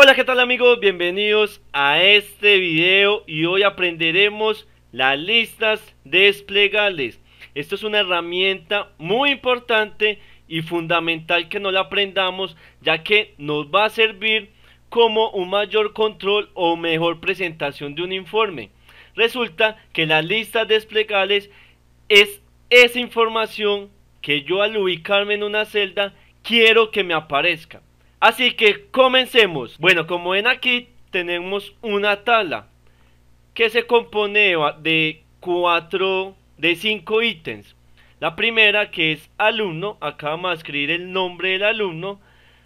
Hola, ¿qué tal amigos? Bienvenidos a este video y hoy aprenderemos las listas desplegables. Esto es una herramienta muy importante y fundamental que no la aprendamos ya que nos va a servir como un mayor control o mejor presentación de un informe. Resulta que las listas desplegables es esa información que yo al ubicarme en una celda quiero que me aparezca. Así que comencemos. Bueno, como ven aquí tenemos una tabla que se compone de cuatro, de cinco ítems. La primera que es alumno, acá vamos a escribir el nombre del alumno.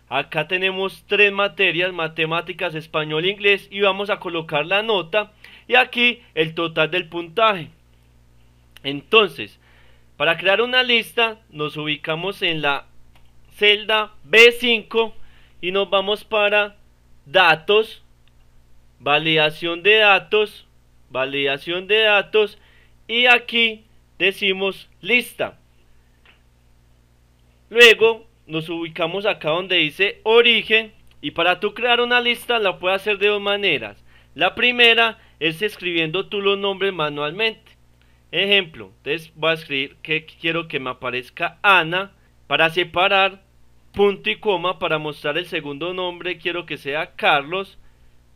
Acá tenemos tres materias, matemáticas, español, e inglés y vamos a colocar la nota y aquí el total del puntaje. Entonces, para crear una lista nos ubicamos en la celda B5 y nos vamos para datos, validación de datos, validación de datos y aquí decimos lista. Luego nos ubicamos acá donde dice origen y para tú crear una lista la puedes hacer de dos maneras. La primera es escribiendo tú los nombres manualmente. Ejemplo, entonces voy a escribir que quiero que me aparezca Ana para separar punto y coma para mostrar el segundo nombre quiero que sea Carlos,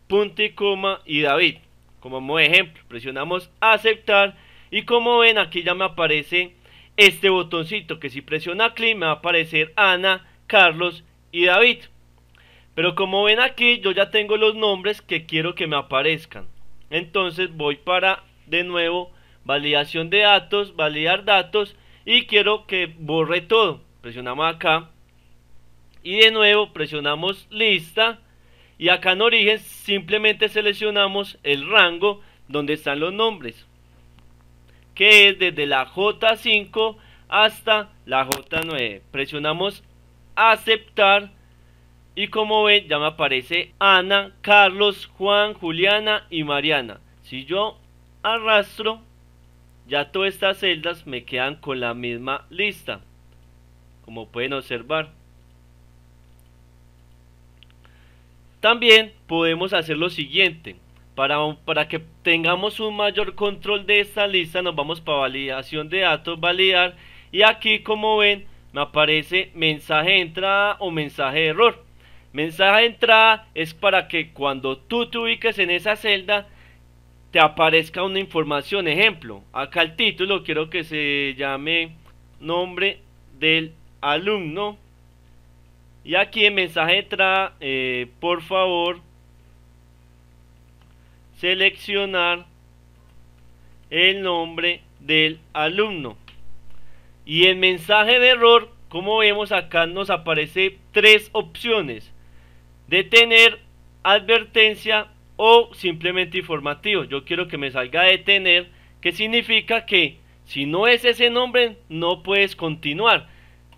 punto y coma y David. Como ejemplo, presionamos aceptar y como ven aquí ya me aparece este botoncito que si presiona clic me va a aparecer Ana, Carlos y David. Pero como ven aquí yo ya tengo los nombres que quiero que me aparezcan. Entonces voy para de nuevo validación de datos, validar datos y quiero que borre todo. Presionamos acá y de nuevo presionamos lista y acá en origen simplemente seleccionamos el rango donde están los nombres que es desde la J5 hasta la J9 presionamos aceptar y como ven ya me aparece Ana, Carlos, Juan, Juliana y Mariana si yo arrastro ya todas estas celdas me quedan con la misma lista como pueden observar También podemos hacer lo siguiente. Para, que tengamos un mayor control de esta lista nos vamos para validación de datos, validar y aquí como ven me aparece mensaje de entrada o mensaje de error. Mensaje de entrada es para que cuando tú te ubiques en esa celda te aparezca una información. Ejemplo, acá el título quiero que se llame nombre del alumno y aquí en mensaje trae eh, por favor, seleccionar el nombre del alumno. Y en mensaje de error, como vemos acá, nos aparece tres opciones. Detener, advertencia o simplemente informativo. Yo quiero que me salga detener, que significa que si no es ese nombre, no puedes continuar.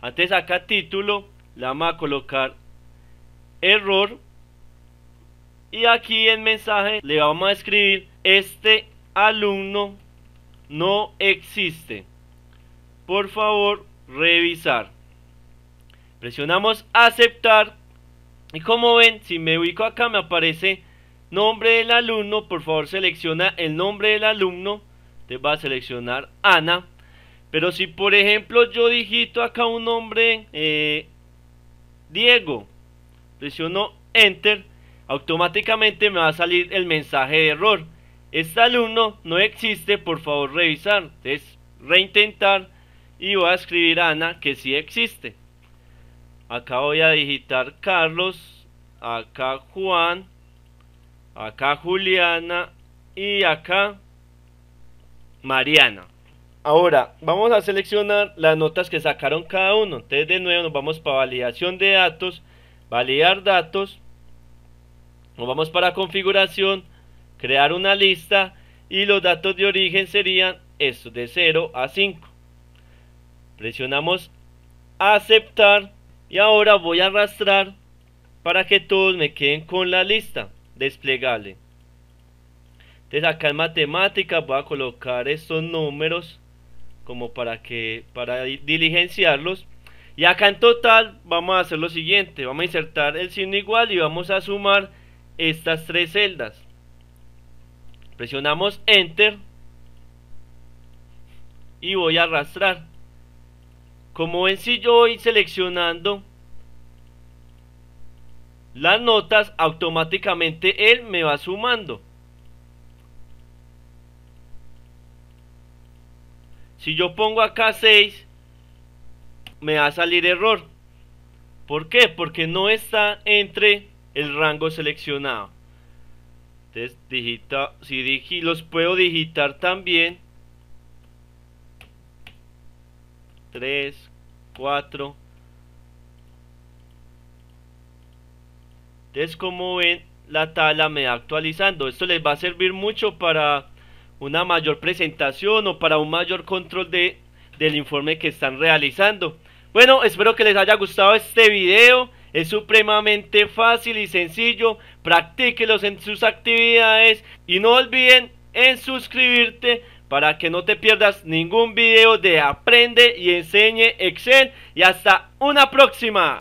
Antes acá título, la vamos a colocar error y aquí en mensaje le vamos a escribir este alumno no existe por favor revisar presionamos aceptar y como ven si me ubico acá me aparece nombre del alumno por favor selecciona el nombre del alumno te va a seleccionar Ana pero si por ejemplo yo digito acá un nombre eh, Diego. Presiono Enter. Automáticamente me va a salir el mensaje de error. Este alumno no existe, por favor revisar. Entonces, reintentar y voy a escribir Ana que sí existe. Acá voy a digitar Carlos, acá Juan, acá Juliana y acá Mariana. Ahora, vamos a seleccionar las notas que sacaron cada uno. Entonces de nuevo nos vamos para validación de datos, validar datos, nos vamos para configuración, crear una lista y los datos de origen serían estos de 0 a 5. Presionamos aceptar y ahora voy a arrastrar para que todos me queden con la lista desplegable. Entonces acá en matemáticas voy a colocar estos números como para que para diligenciarlos y acá en total vamos a hacer lo siguiente vamos a insertar el signo igual y vamos a sumar estas tres celdas presionamos enter y voy a arrastrar como ven si yo voy seleccionando las notas automáticamente él me va sumando Si yo pongo acá 6, me va a salir error. ¿Por qué? Porque no está entre el rango seleccionado. Entonces, digita, si los puedo digitar también. 3, 4. Entonces, como ven, la tabla me va actualizando. Esto les va a servir mucho para una mayor presentación o para un mayor control de, del informe que están realizando. Bueno, espero que les haya gustado este video. Es supremamente fácil y sencillo. Practíquelos en sus actividades y no olviden en suscribirte para que no te pierdas ningún video de Aprende y Enseñe Excel. Y hasta una próxima.